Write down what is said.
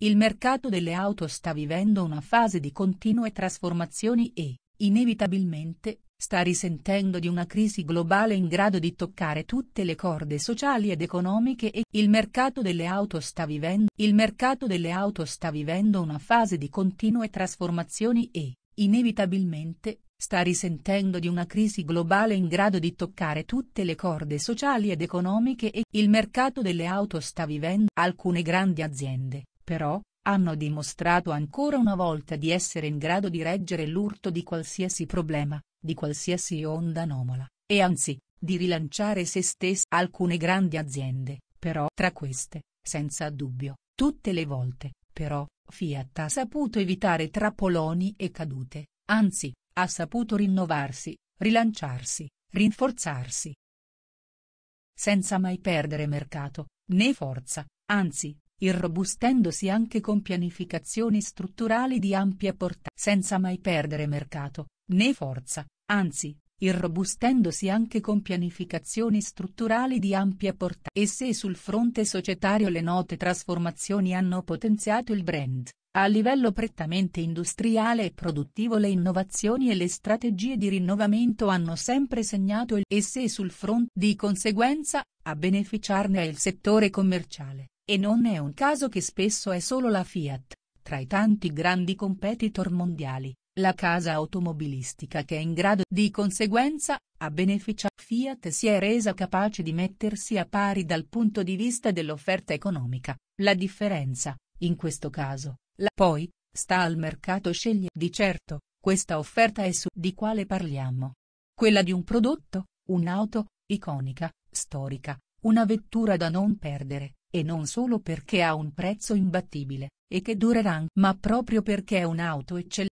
Il mercato delle auto sta vivendo una fase di continue trasformazioni e, inevitabilmente, sta risentendo di una crisi globale in grado di toccare tutte le corde sociali ed economiche e il mercato delle auto sta vivendo, il mercato delle auto sta vivendo una fase di continue trasformazioni e, inevitabilmente, sta risentendo di una crisi globale in grado di toccare tutte le corde sociali ed economiche e il mercato delle auto sta vivendo alcune grandi aziende però, hanno dimostrato ancora una volta di essere in grado di reggere l'urto di qualsiasi problema, di qualsiasi onda anomala, e anzi, di rilanciare se stesse alcune grandi aziende, però tra queste, senza dubbio, tutte le volte, però, Fiat ha saputo evitare trappoloni e cadute, anzi, ha saputo rinnovarsi, rilanciarsi, rinforzarsi. Senza mai perdere mercato, né forza, anzi, irrobustendosi anche con pianificazioni strutturali di ampia portata, senza mai perdere mercato, né forza, anzi, irrobustendosi anche con pianificazioni strutturali di ampia portata. E se sul fronte societario le note trasformazioni hanno potenziato il brand, a livello prettamente industriale e produttivo le innovazioni e le strategie di rinnovamento hanno sempre segnato il e se sul fronte di conseguenza, a beneficiarne è il settore commerciale e non è un caso che spesso è solo la Fiat, tra i tanti grandi competitor mondiali, la casa automobilistica che è in grado di conseguenza, a beneficia Fiat si è resa capace di mettersi a pari dal punto di vista dell'offerta economica, la differenza, in questo caso, la poi, sta al mercato sceglie di certo, questa offerta è su di quale parliamo. Quella di un prodotto, un'auto, iconica, storica, una vettura da non perdere, e non solo perché ha un prezzo imbattibile, e che durerà, ma proprio perché è un'auto eccellente